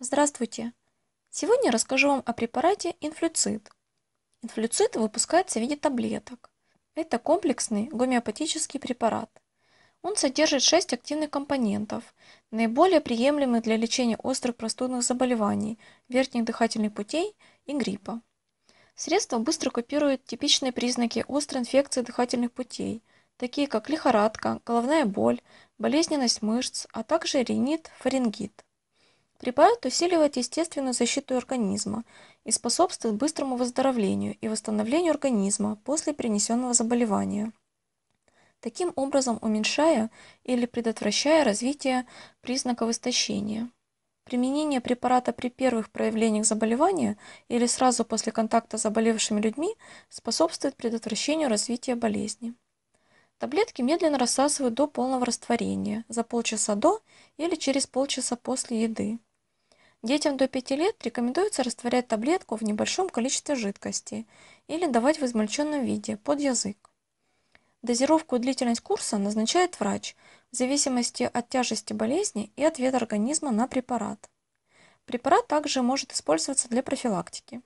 Здравствуйте! Сегодня расскажу вам о препарате инфлюцид. Инфлюцид выпускается в виде таблеток. Это комплексный гомеопатический препарат. Он содержит 6 активных компонентов, наиболее приемлемых для лечения острых простудных заболеваний, верхних дыхательных путей и гриппа. Средство быстро копирует типичные признаки острой инфекции дыхательных путей, такие как лихорадка, головная боль, болезненность мышц, а также ринит, фарингит. Препарат усиливает естественную защиту организма и способствует быстрому выздоровлению и восстановлению организма после перенесенного заболевания, таким образом уменьшая или предотвращая развитие признаков истощения. Применение препарата при первых проявлениях заболевания или сразу после контакта с заболевшими людьми способствует предотвращению развития болезни. Таблетки медленно рассасывают до полного растворения, за полчаса до или через полчаса после еды. Детям до 5 лет рекомендуется растворять таблетку в небольшом количестве жидкости или давать в измельченном виде, под язык. Дозировку и длительность курса назначает врач в зависимости от тяжести болезни и ответа организма на препарат. Препарат также может использоваться для профилактики.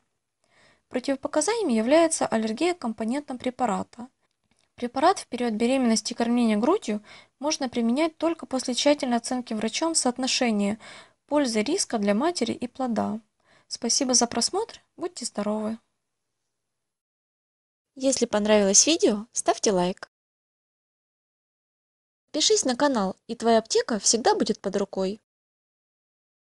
Противопоказаниями является аллергия к компонентам препарата – Препарат в период беременности и кормления грудью можно применять только после тщательной оценки врачом соотношения пользы риска для матери и плода. Спасибо за просмотр, будьте здоровы! Если понравилось видео, ставьте лайк. Пишись на канал, и твоя аптека всегда будет под рукой.